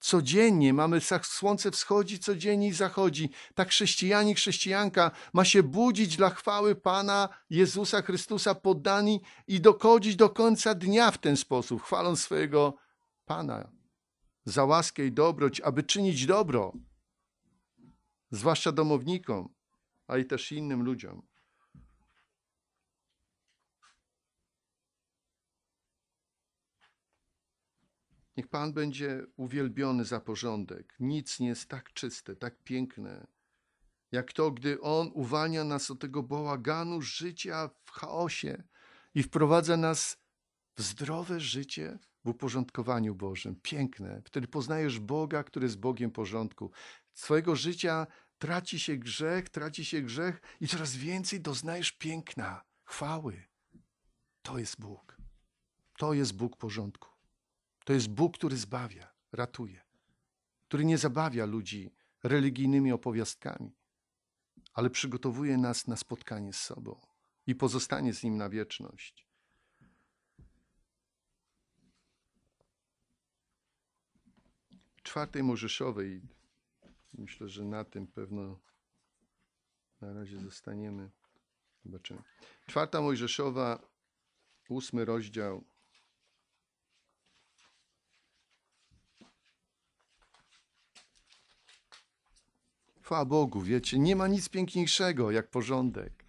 Codziennie mamy słońce wschodzi, codziennie zachodzi. Tak chrześcijanin, chrześcijanka ma się budzić dla chwały Pana Jezusa Chrystusa, poddani i dokodzić do końca dnia w ten sposób, chwaląc swojego Pana za łaskę i dobroć, aby czynić dobro, zwłaszcza domownikom, a i też innym ludziom. Niech Pan będzie uwielbiony za porządek. Nic nie jest tak czyste, tak piękne, jak to, gdy On uwalnia nas od tego bałaganu życia w chaosie i wprowadza nas w zdrowe życie w uporządkowaniu Bożym. Piękne. Wtedy poznajesz Boga, który jest Bogiem porządku. Swojego życia traci się grzech, traci się grzech i coraz więcej doznajesz piękna, chwały. To jest Bóg. To jest Bóg porządku. To jest Bóg, który zbawia, ratuje, który nie zabawia ludzi religijnymi opowiastkami, ale przygotowuje nas na spotkanie z sobą i pozostanie z nim na wieczność. czwartej Możeszowej. Myślę, że na tym pewno na razie zostaniemy. Zobaczymy. Czwarta Mojżeszowa, ósmy rozdział. Chwała Bogu, wiecie, nie ma nic piękniejszego jak porządek.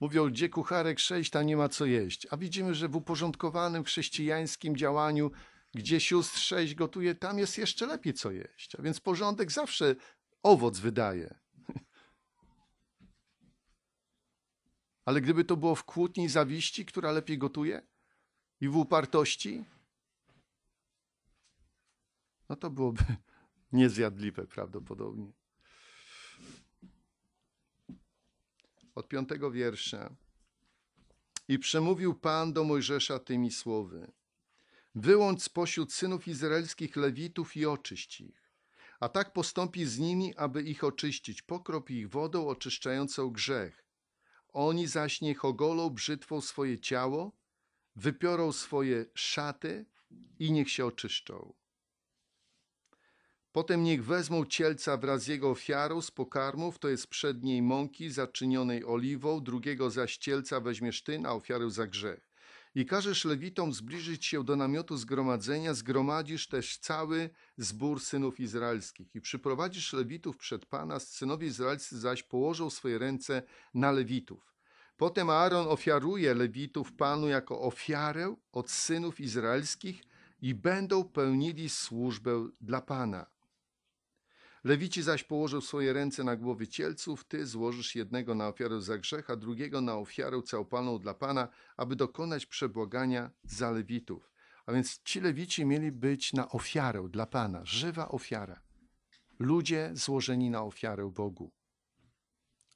Mówią, gdzie kucharek sześć, tam nie ma co jeść. A widzimy, że w uporządkowanym chrześcijańskim działaniu gdzie sióstr sześć gotuje, tam jest jeszcze lepiej co jeść. A więc porządek zawsze owoc wydaje. Ale gdyby to było w kłótni i zawiści, która lepiej gotuje i w upartości, no to byłoby niezjadliwe prawdopodobnie. Od piątego wiersza. I przemówił Pan do Mojżesza tymi słowy: Wyłącz spośród synów izraelskich Lewitów i oczyść ich. A tak postąpi z nimi, aby ich oczyścić. Pokrop ich wodą oczyszczającą grzech. Oni zaś niech ogolą brzytwą swoje ciało, wypiorą swoje szaty i niech się oczyszczą. Potem niech wezmą cielca wraz z jego ofiarą z pokarmów, to jest przedniej mąki zaczynionej oliwą, drugiego zaś cielca weźmiesz ty na ofiarę za grzech i każesz Lewitom zbliżyć się do namiotu zgromadzenia, zgromadzisz też cały zbór synów izraelskich i przyprowadzisz Lewitów przed Pana, synowie izraelscy zaś położą swoje ręce na Lewitów. Potem Aaron ofiaruje Lewitów Panu jako ofiarę od synów izraelskich i będą pełnili służbę dla Pana. Lewici zaś położą swoje ręce na głowy cielców, ty złożysz jednego na ofiarę za grzech, a drugiego na ofiarę całpalną dla Pana, aby dokonać przebłagania za Lewitów. A więc ci Lewici mieli być na ofiarę dla Pana, żywa ofiara. Ludzie złożeni na ofiarę Bogu.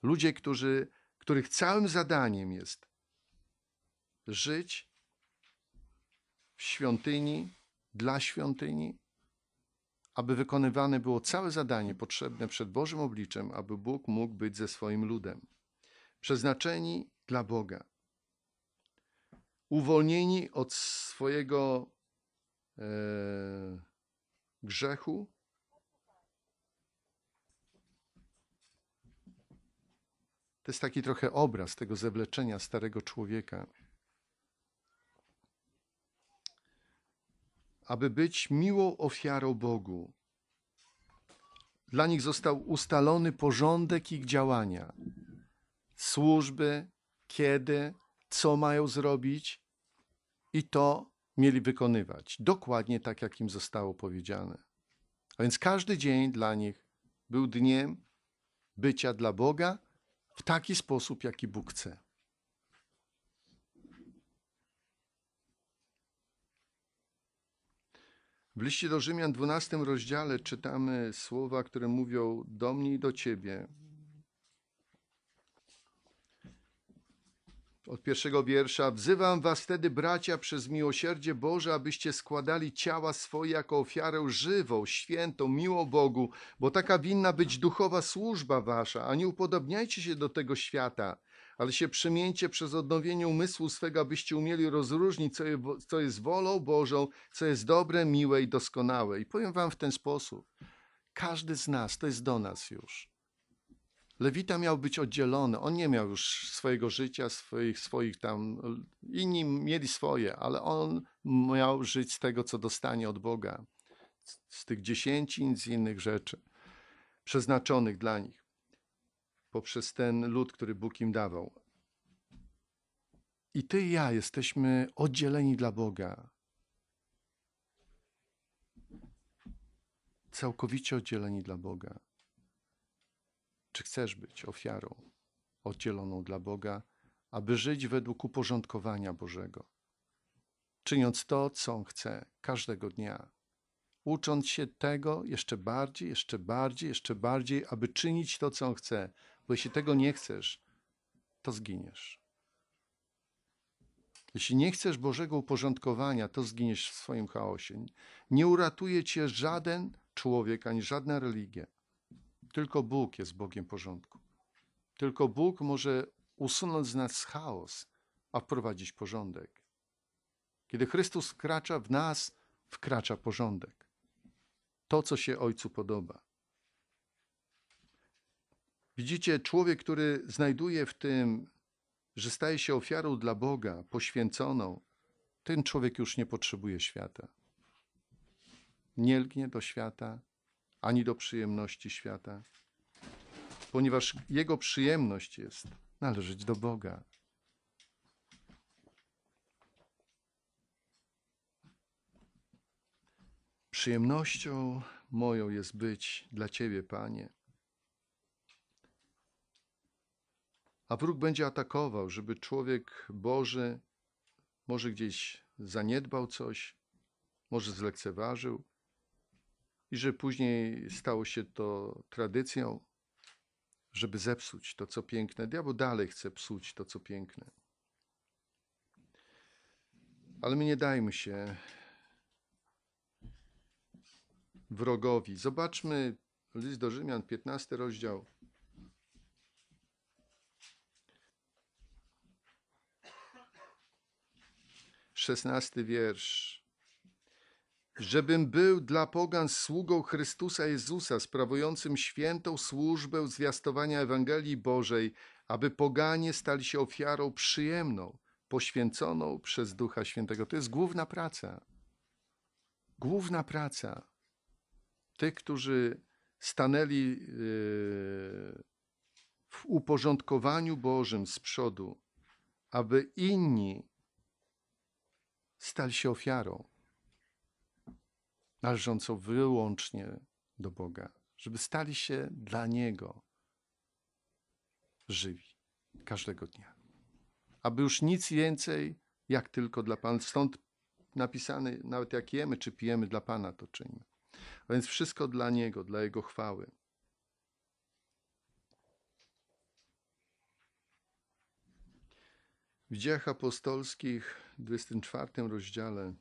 Ludzie, którzy, których całym zadaniem jest żyć w świątyni, dla świątyni, aby wykonywane było całe zadanie potrzebne przed Bożym obliczem, aby Bóg mógł być ze swoim ludem. Przeznaczeni dla Boga. Uwolnieni od swojego e, grzechu, To jest taki trochę obraz tego zewleczenia starego człowieka. aby być miłą ofiarą Bogu. Dla nich został ustalony porządek ich działania, służby, kiedy, co mają zrobić i to mieli wykonywać, dokładnie tak, jak im zostało powiedziane. A więc każdy dzień dla nich był dniem bycia dla Boga w taki sposób, jaki Bóg chce. W liście do Rzymian 12 rozdziale czytamy słowa, które mówią do mnie i do ciebie. Od pierwszego wiersza wzywam was wtedy, bracia, przez miłosierdzie Boże, abyście składali ciała swoje jako ofiarę żywą, świętą, miłą Bogu, bo taka winna być duchowa służba wasza, a nie upodobniajcie się do tego świata ale się przemieńcie przez odnowienie umysłu swego, abyście umieli rozróżnić, co, je, co jest wolą Bożą, co jest dobre, miłe i doskonałe. I powiem wam w ten sposób. Każdy z nas, to jest do nas już. Lewita miał być oddzielony, on nie miał już swojego życia, swoich, swoich tam, inni mieli swoje, ale on miał żyć z tego, co dostanie od Boga, z, z tych dziesięcin, z innych rzeczy przeznaczonych dla nich poprzez ten lud, który Bóg im dawał. I ty i ja jesteśmy oddzieleni dla Boga. Całkowicie oddzieleni dla Boga. Czy chcesz być ofiarą oddzieloną dla Boga, aby żyć według uporządkowania Bożego, czyniąc to, co On chce każdego dnia, ucząc się tego jeszcze bardziej, jeszcze bardziej, jeszcze bardziej, aby czynić to, co On chce, bo jeśli tego nie chcesz, to zginiesz. Jeśli nie chcesz Bożego uporządkowania, to zginiesz w swoim chaosie. Nie uratuje cię żaden człowiek ani żadna religia. Tylko Bóg jest Bogiem porządku. Tylko Bóg może usunąć z nas chaos, a wprowadzić porządek. Kiedy Chrystus wkracza w nas, wkracza porządek. To, co się Ojcu podoba. Widzicie, człowiek, który znajduje w tym, że staje się ofiarą dla Boga, poświęconą, ten człowiek już nie potrzebuje świata. Nie lgnie do świata, ani do przyjemności świata, ponieważ jego przyjemność jest należeć do Boga. Przyjemnością moją jest być dla Ciebie, Panie. a wróg będzie atakował, żeby człowiek Boży może gdzieś zaniedbał coś, może zlekceważył i że później stało się to tradycją, żeby zepsuć to, co piękne. Diabeł dalej chce psuć to, co piękne. Ale my nie dajmy się wrogowi. Zobaczmy list do Rzymian, 15 rozdział. 16 wiersz. Żebym był dla pogan sługą Chrystusa Jezusa, sprawującym świętą służbę zwiastowania Ewangelii Bożej, aby poganie stali się ofiarą przyjemną, poświęconą przez Ducha Świętego. To jest główna praca. Główna praca tych, którzy stanęli yy, w uporządkowaniu Bożym z przodu, aby inni stali się ofiarą, należącą wyłącznie do Boga, żeby stali się dla Niego żywi każdego dnia. Aby już nic więcej, jak tylko dla Pana. Stąd napisany, nawet jak jemy czy pijemy, dla Pana to czynimy. A więc wszystko dla Niego, dla Jego chwały. W dziejach apostolskich 24 rozdziale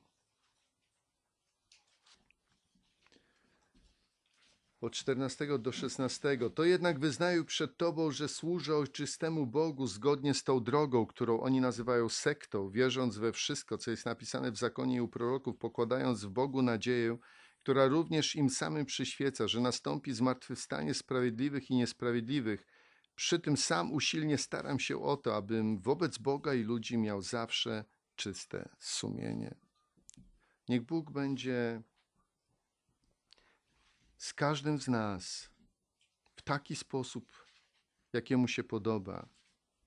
od 14 do 16. To jednak wyznaję przed Tobą, że służę ojczystemu Bogu zgodnie z tą drogą, którą oni nazywają sektą, wierząc we wszystko, co jest napisane w zakonie i u proroków, pokładając w Bogu nadzieję, która również im samym przyświeca, że nastąpi zmartwychwstanie sprawiedliwych i niesprawiedliwych. Przy tym sam usilnie staram się o to, abym wobec Boga i ludzi miał zawsze czyste sumienie. Niech Bóg będzie z każdym z nas w taki sposób, jakiemu się podoba.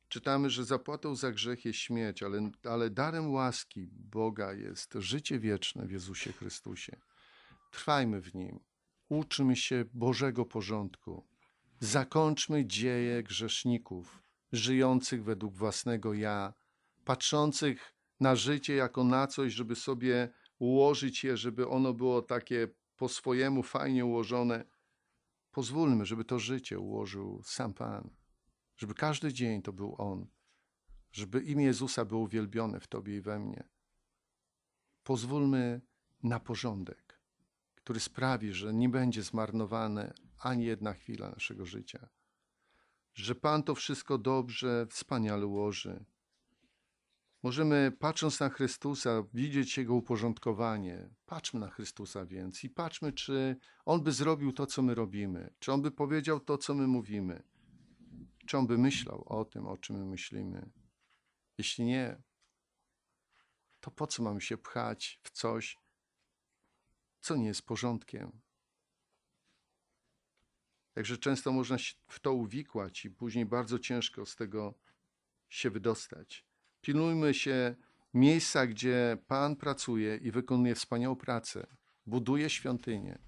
Czytamy, że zapłatą za grzech jest śmierć, ale, ale darem łaski Boga jest życie wieczne w Jezusie Chrystusie. Trwajmy w Nim, uczmy się Bożego porządku, zakończmy dzieje grzeszników, żyjących według własnego ja, patrzących na życie jako na coś, żeby sobie ułożyć je, żeby ono było takie po swojemu fajnie ułożone. Pozwólmy, żeby to życie ułożył sam Pan, żeby każdy dzień to był On, żeby imię Jezusa było uwielbione w Tobie i we mnie. Pozwólmy na porządek, który sprawi, że nie będzie zmarnowane ani jedna chwila naszego życia, że Pan to wszystko dobrze, wspaniale ułoży Możemy, patrząc na Chrystusa, widzieć Jego uporządkowanie. Patrzmy na Chrystusa więc i patrzmy, czy On by zrobił to, co my robimy, czy On by powiedział to, co my mówimy, czy On by myślał o tym, o czym my myślimy. Jeśli nie, to po co mamy się pchać w coś, co nie jest porządkiem? Także często można się w to uwikłać i później bardzo ciężko z tego się wydostać. Pilnujmy się miejsca, gdzie Pan pracuje i wykonuje wspaniałą pracę. Buduje świątynię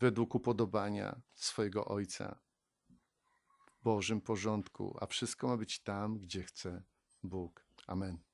według upodobania swojego Ojca w Bożym porządku, a wszystko ma być tam, gdzie chce Bóg. Amen.